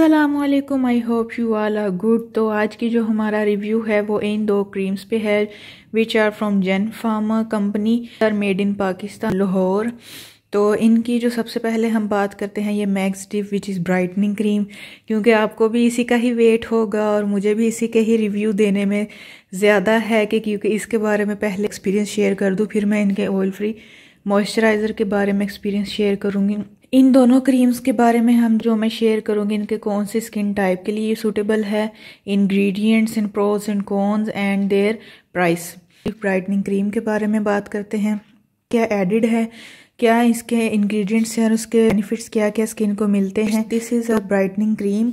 Aslam I hope you all are good तो आज की जो हमारा रिव्यू है वो इन दो क्रीम्स पे है which are from Gen Pharma company are made in Pakistan Lahore तो इनकी जो सबसे पहले हम बात करते हैं ये Max Dip which is brightening cream क्योंकि आपको भी इसी का ही वेट होगा और मुझे भी इसी के ही रिव्यू देने में ज़्यादा है कि क्योंकि इसके बारे में पहले एक्सपीरियंस शेयर कर दूँ फिर मैं इनके ऑयल फ्री मॉइस्चराइज़र के बारे में एक्सपीरियंस शेयर करूँगी इन दोनों क्रीम्स के बारे में हम जो मैं शेयर करूँगी इनके कौन से स्किन टाइप के लिए सूटेबल है ingredients in pros and cons and their price brightening cream के बारे में बात करते हैं क्या एडिड है क्या इसके इंग्रेडिएंट्स हैं और उसके बेनिफिट्स क्या क्या स्किन को मिलते हैं this is a brightening cream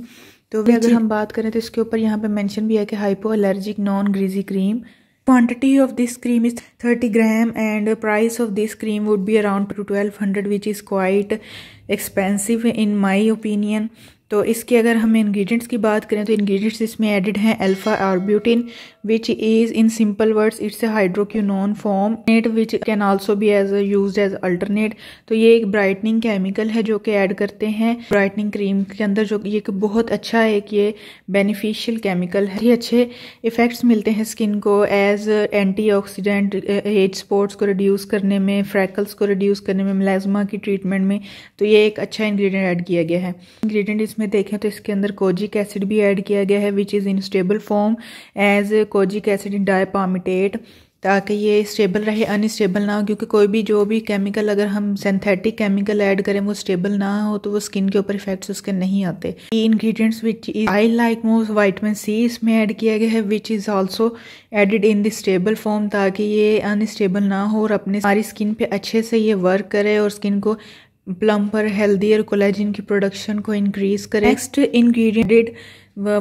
तो अगर हम बात करें तो इसके ऊपर यहाँ पे मेंशन भी है कि hypo allergic non greasy cream Quantity of this cream is 30 gram and the price of this cream would be around to 1200 which is quite expensive in my opinion तो इसके अगर हम इंग्रेडिएंट्स की बात करें तो इंग्रेडिएंट्स इसमें एडिड हैं alpha arbutin which is in simple words it's a hydroquinone form net which can also be as used as alternate तो ये एक ब्राइटनिंग केमिकल है जो कि ऐड करते हैं ब्राइटनिंग क्रीम के अंदर जो ये बहुत अच्छा एक ये बेनिफिशियल केमिकल है ये अच्छे इफ़ेक्ट्स मिलते हैं स्किन को as antioxidant age spots को रिड्यूस करने में फ्रैकल्स को रिड्यूस करने में मलाजमा की ट्रीटमेंट में तो ये एक अच्छा इन्ग्रीडियंट ऐड किया गया है इन्ग्रीडियंट इसमें इसमें देखें तो इसके अंदर कोजिक एसिड भी ऐड किया गया है which is in stable form as kojic acid in dipalmitate ताकि ये स्टेबल रहे अनस्टेबल ना हो क्योंकि कोई भी जो भी केमिकल अगर हम सिंथेटिक केमिकल ऐड करें वो स्टेबल ना हो तो वो स्किन के ऊपर इफेक्ट्स उसके नहीं आते ingredients which is I like most vitamin C इसमें ऐड किया गया है which is also added in the stable form ताकि ये अनस्टेबल ना हो और अपने हमारी स्किन पर अच्छे से ये वर्क करे और स्किन को प्लम्पर हेल्दियर कोलेजिन की प्रोडक्शन को इंक्रीज करें नेक्स्ट इंग्रेडिएंटेड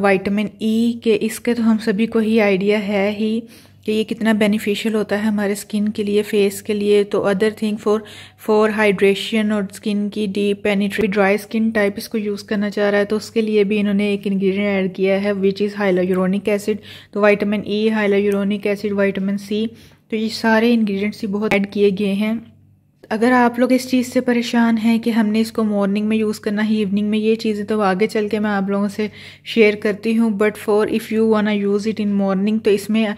वाइटामिन ई के इसके तो हम सभी को ही आइडिया है ही कि ये कितना बेनिफिशियल होता है हमारे स्किन के लिए फेस के लिए तो other thing for for hydration और स्किन की deep penetration dry skin type इसको यूज़ करना चाह रहा है तो उसके लिए भी इन्होंने एक इंग्रेडिएंट ऐड किया है विच इज़ हाइलोयूरोनिक एसिड तो vitamin E hyaluronic acid vitamin C तो ये सारे इन्ग्रीडियंट्स ही बहुत ऐड किए गए हैं अगर आप लोग इस चीज़ से परेशान हैं कि हमने इसको मॉर्निंग में यूज़ करना है इवनिंग में ये चीज़ें तो आगे चल के मैं आप लोगों से शेयर करती हूँ but for if you wanna use it in morning तो इसमें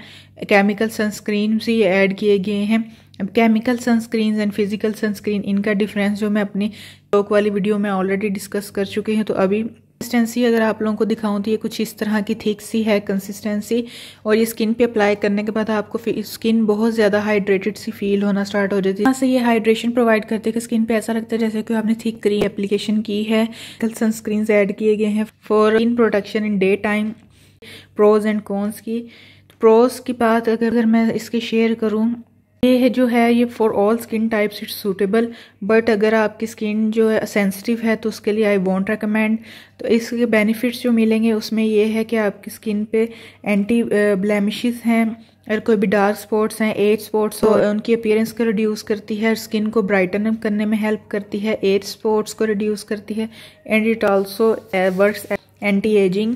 केमिकल सनस्क्रीन भी ऐड किए गए हैं अब chemical sunscreen and physical sunscreen इनका डिफरेंस जो मैं अपनी टॉक वाली वीडियो में ऑलरेडी डिस्कस कर चुकी हूँ तो अभी कंसिस्टेंसी अगर आप लोगों को दिखाऊं तो ये कुछ इस तरह की थिक सी है कंसिस्टेंसी और ये स्किन पे अप्लाई करने के बाद आपको स्किन बहुत ज़्यादा हाइड्रेटेड सी फील होना स्टार्ट हो जाती है यहाँ से ये हाइड्रेशन प्रोवाइड करते हैं कि स्किन पे ऐसा लगता है जैसे कि आपने थिक क्रीम एप्लीकेशन की है कल सनस्क्रीन ऐड किए गए हैं for skin protection in daytime pros and cons की प्रोज तो की बात अगर मैं इसके शेयर करूँ ये है जो है ये for all skin types it's suitable but अगर आपकी स्किन जो है सेंसिटिव है तो उसके लिए आई वॉन्ट रिकमेंड तो इसके बेनिफिट्स जो मिलेंगे उसमें ये है कि आपकी स्किन पे एंटी ब्लैमिशेस uh, हैं अगर कोई भी डार्क स्पॉट्स हैं एज स्पॉट्स तो उनकी अपीयरेंस को रिड्यूस करती है स्किन को ब्राइटन करने में हेल्प करती है एज स्पॉट्स को रिड्यूस करती है and it also work anti ageing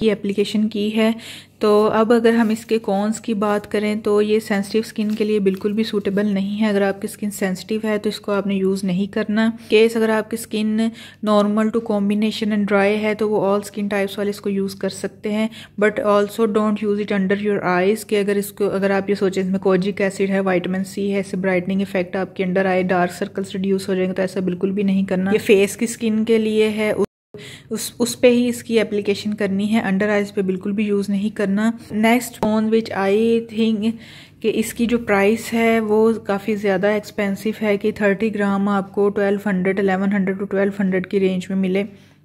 की एप्लीकेशन की है तो अब अगर हम इसके कॉन्स की बात करें तो ये सेंसिटिव स्किन के लिए बिल्कुल भी सूटेबल नहीं है अगर आपकी स्किन सेंसिटिव है तो इसको आपने यूज़ नहीं करना केस अगर आपकी skin normal to combination and dry है तो वो ऑल स्किन टाइप्स वाले इसको यूज़ कर सकते हैं but also don't use it under your eyes कि अगर इसको अगर आप ये सोचें इसमें कोजिक एसिड है वाइटामिन सी है ऐसे ब्राइटनिंग इफेक्ट आपके under eye dark circles reduce हो जाएंगे तो ऐसा बिल्कुल भी नहीं करना ये फेस की स्किन के लिए है उस उस पे ही इसकी एप्लीकेशन करनी है अंडर आइज पे बिल्कुल भी यूज़ नहीं करना next phone which I think कि इसकी जो प्राइस है वो काफ़ी ज़्यादा एक्सपेंसिव है कि थर्टी ग्राम आपको twelve hundred eleven hundred to twelve hundred की रेंज में मिले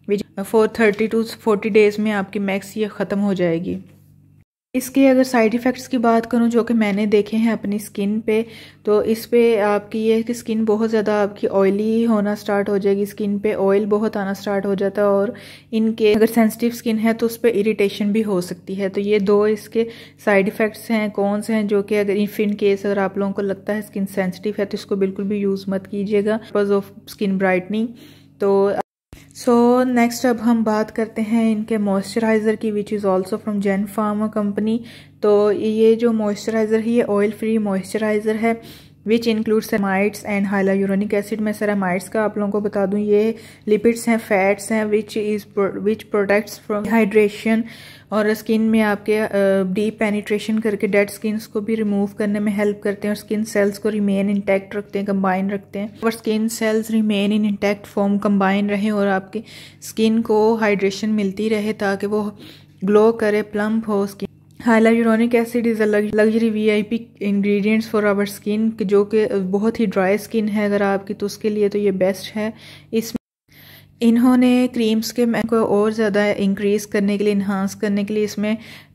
which for thirty to forty days में आपकी मैक्स ये ख़त्म हो जाएगी इसके अगर साइड इफ़ेक्ट्स की बात करूं जो कि मैंने देखे हैं अपनी स्किन पे तो इस पे आपकी ये है कि स्किन बहुत ज़्यादा आपकी ऑयली होना स्टार्ट हो जाएगी स्किन पे ऑयल बहुत आना स्टार्ट हो जाता है और इनके अगर सेंसिटिव स्किन है तो उस पर इरीटेशन भी हो सकती है तो ये दो इसके साइड इफ़ेक्ट्स हैं कौन से हैं जो कि अगर इफ इन केस अगर आप लोगों को लगता है स्किन सेंसिटिव है तो इसको बिल्कुल भी यूज़ मत कीजिएगा बिकॉज ऑफ स्किन ब्राइटनिंग तो सो so, नेक्स्ट अब हम बात करते हैं इनके मॉइस्चराइज़र की which is also from Gen Pharma company तो ये जो मॉइस्चराइज़र है ये ऑयल फ्री मॉइस्चराइज़र है which include ceramides and hyaluronic acid में सेरामाइड्स का आप लोगों को बता दूं ये लिपिड्स हैं फैट्स हैं which is which products from hydration और स्किन में आपके डीप uh, पेनिट्रेशन करके डेड स्किन्स को भी रिमूव करने में हेल्प करते हैं और स्किन सेल्स को रिमेन इंटैक्ट रखते हैं कंबाइन रखते हैं और skin cells remain in intact form combine रहें और आपकी स्किन को हाइड्रेशन मिलती रहे ताकि वो ग्लो करे प्लम्प हो skin hyaluronic acid is a luxury VIP ingredients for our skin जो कि बहुत ही ड्राई स्किन है अगर आपकी तो उसके लिए तो ये बेस्ट है इसमें इन्होंने क्रीम्स के मैं को और ज़्यादा इंक्रीज़ करने के लिए इन्हांस करने के लिए इसमें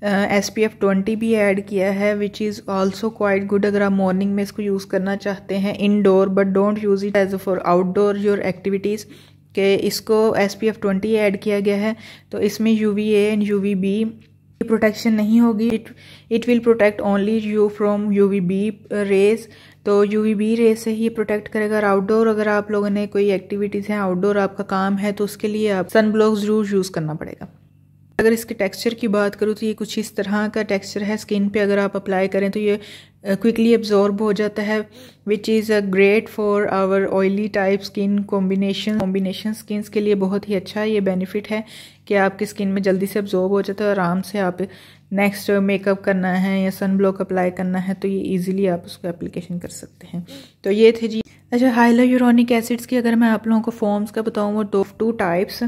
एस पी एफ़ ट्वेंटी भी ऐड किया है which is also quite good अगर आप मॉर्निंग में इसको यूज़ करना चाहते हैं indoor but don't use it as for outdoor your activities के इसको S P F twenty add किया गया है तो इसमें U V A and U V B protection नहीं होगी it it will protect only you from U V B rays तो यू वी बी रेस से ही प्रोटेक्ट करेगा और आउटडोर अगर आप लोगों ने कोई एक्टिविटीज़ हैं आउटडोर आपका काम है तो उसके लिए आप सन ब्लॉक ज़रूर यूज़ करना पड़ेगा अगर इसके टेक्सचर की बात करूँ तो ये कुछ इस तरह का टेक्सचर है स्किन पे अगर आप अप्लाई करें तो ये क्विकली एब्जॉर्ब हो जाता है which is a great for our oily type skin combination combination skin के लिए बहुत ही अच्छा ये बेनिफिट है कि आपकी स्किन में जल्दी से एब्जॉर्ब हो जाता है आराम से आप नेक्स्ट मेकअप करना है या सन ब्लॉक अप्लाई करना है तो ये ईजिली आप उसको एप्लीकेशन कर सकते हैं तो ये थे जी अच्छा हाइलो यूरोनिक एसिड्स की अगर मैं आप लोगों को फॉर्म्स का बताऊँ वो two types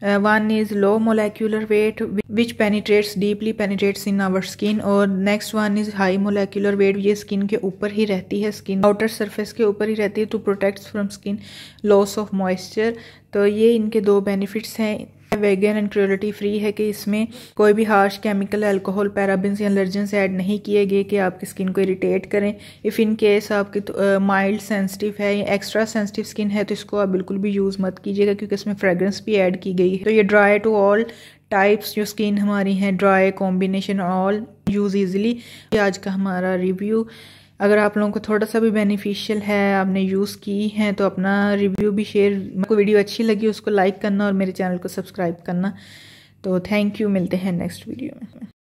one is low molecular weight which penetrates deeply penetrates in our skin और next one is high molecular weight ये skin के ऊपर ही रहती है skin outer surface के ऊपर ही रहती है to protects from skin loss of moisture तो ये इनके दो benefits हैं वेगन एंड क्रोलिटी फ्री है कि इसमें कोई भी हार्श केमिकल अल्कोहल पैराबिन या एलर्जेंस ऐड नहीं किए गए कि आपकी स्किन को इरिटेट करें इफ़ इन केस आपकी माइल्ड तो, सेंसिटिव है या एक्स्ट्रा सेंसिटिव स्किन है तो इसको आप बिल्कुल भी यूज़ मत कीजिएगा क्योंकि इसमें फ्रेगरेंस भी ऐड की गई है तो ये ड्राई टू ऑल टाइप्स जो स्किन हमारी हैं dry combination all use easily आज का हमारा रिव्यू अगर आप लोगों को थोड़ा सा भी बेनिफिशियल है आपने यूज़ की हैं तो अपना रिव्यू भी शेयर आपको वीडियो अच्छी लगी उसको लाइक करना और मेरे चैनल को सब्सक्राइब करना तो थैंक यू मिलते हैं नेक्स्ट वीडियो में